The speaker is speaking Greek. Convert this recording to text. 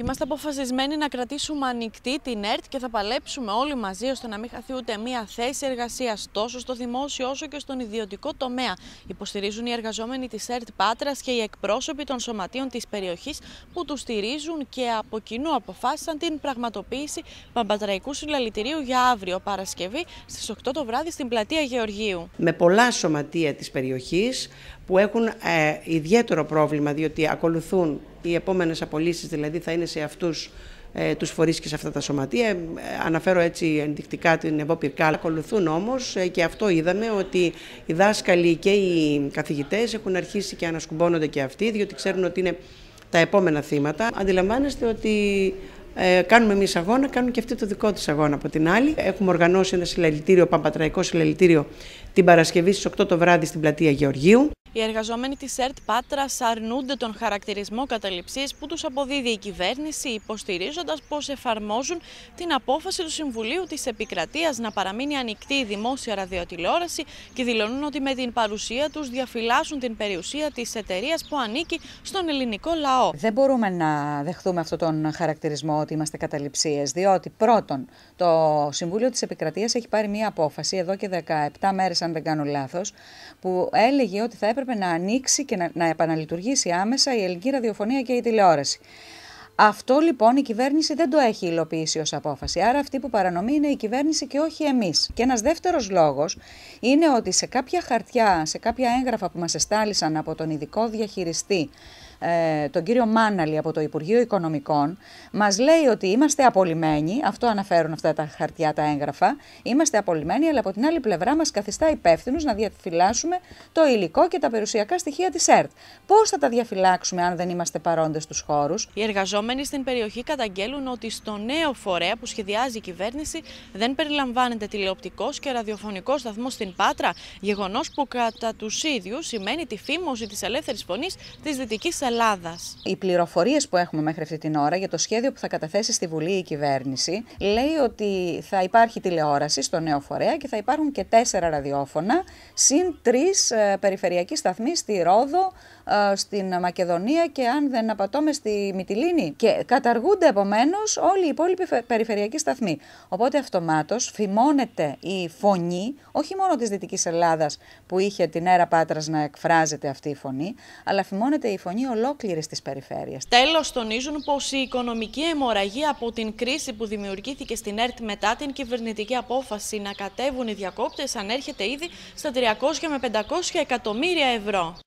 Είμαστε αποφασισμένοι να κρατήσουμε ανοιχτή την ΕΡΤ και θα παλέψουμε όλοι μαζί ώστε να μην χαθεί ούτε μία θέση εργασίας τόσο στο δημόσιο όσο και στον ιδιωτικό τομέα. Υποστηρίζουν οι εργαζόμενοι της ΕΡΤ Πάτρας και οι εκπρόσωποι των σωματείων της περιοχής που τους στηρίζουν και από κοινού αποφάσισαν την πραγματοποίηση Παμπατραϊκού Συλλαλητηρίου για αύριο Παρασκευή στις 8 το βράδυ στην πλατεία Γεωργίου. Με πολλά σωματεία της περιοχής που έχουν ε, ιδιαίτερο πρόβλημα διότι ακολουθούν οι επόμενες απολύσεις δηλαδή θα είναι σε αυτούς ε, τους φορείς και σε αυτά τα σωματεία. Ε, αναφέρω έτσι ενδεικτικά την Πυρκάλα. Ακολουθούν όμως ε, και αυτό είδαμε ότι οι δάσκαλοι και οι Καθηγητές έχουν αρχίσει και ανασκουμπώνονται και αυτοί διότι ξέρουν ότι είναι τα επόμενα θύματα. Αντιλαμβάνεστε ότι ε, κάνουμε εμείς αγώνα, κάνουν και αυτοί το δικό τη αγώνα από την άλλη. Έχουμε οργανώσει ένα συλλαλητήριο, παμπατραϊκό συλλαλητήριο, την Παρασκευή στις 8 το βράδυ στην πλατεία Γεωργίου. Οι εργαζόμενοι της ΕΡΤ ΠΑΤΡΑ αρνούνται τον χαρακτηρισμό καταληψίες που τους αποδίδει η κυβέρνηση υποστηρίζοντας πως εφαρμόζουν την απόφαση του Συμβουλίου της Επικρατείας να παραμείνει ανοιχτή η δημόσια ραδιοτηλεόραση και δηλώνουν ότι με την παρουσία τους διαφυλάσσουν την περιουσία της εταιρείας που ανήκει στον ελληνικό λαό. Δεν μπορούμε να δεχτούμε αυτόν τον χαρακτηρισμό ότι είμαστε καταληψίες διότι πρώτον το Συμβούλιο της Επικρατείας έχει πάρει μια απόφαση εδώ και 17 μέρες αν δεν κάνω λάθος που έλεγε ότι θα έπρεπε να ανοίξει και να, να επαναλειτουργήσει άμεσα η ελληνική ραδιοφωνία και η τηλεόραση. Αυτό λοιπόν η κυβέρνηση δεν το έχει υλοποιήσει ως απόφαση. Άρα αυτή που παρανομεί είναι η κυβέρνηση και όχι εμείς. Και ένας δεύτερος λόγος είναι ότι σε κάποια χαρτιά, σε κάποια έγγραφα που μας εστάλησαν από τον ειδικό διαχειριστή ε, τον κύριο Μάναλη από το Υπουργείο Οικονομικών, Μας λέει ότι είμαστε απολυμμένοι, αυτό αναφέρουν αυτά τα χαρτιά τα έγγραφα, είμαστε απολυμμένοι, αλλά από την άλλη πλευρά μας καθιστά υπεύθυνους να διαφυλάσσουμε το υλικό και τα περιουσιακά στοιχεία της ΕΡΤ. Πώς θα τα διαφυλάξουμε αν δεν είμαστε παρόντες στους χώρους. Οι εργαζόμενοι στην περιοχή καταγγέλουν ότι στο νέο φορέα που σχεδιάζει η κυβέρνηση δεν περιλαμβάνεται τηλεοπτικός και ραδιοφωνικός σταθμός στην Πάτρα, γεγονός που κατά τους ίδιους σημαίνει τη φήμωση ελεύθερης φωνής, της της Δυτικής οι πληροφορίες που έχουμε μέχρι αυτή την ώρα για το σχέδιο που θα καταθέσει στη Βουλή η κυβέρνηση λέει ότι θα υπάρχει τηλεόραση στο νέο φορέα και θα υπάρχουν και τέσσερα ραδιόφωνα συν τρεις ε, περιφερειακοί σταθμοί στη Ρόδο, ε, στην Μακεδονία και αν δεν απατώμε στη Μυτιλίνη. Και καταργούνται επομένως όλοι οι υπόλοιποι περιφερειακοί σταθμοί. Οπότε αυτομάτως φημώνεται η φωνή όχι μόνο της Δυτικής Ελλάδας που είχε την αίρα πάτρας να εκφράζεται αυτή η φωνή, αλλά φημώνεται η φωνή ολόκληρη τη περιφέρεια. Τέλος, τονίζουν πως η οικονομική αιμορραγία από την κρίση που δημιουργήθηκε στην ΕΡΤ μετά την κυβερνητική απόφαση να κατέβουν οι διακόπτες ανέρχεται ήδη στα 300 με 500 εκατομμύρια ευρώ.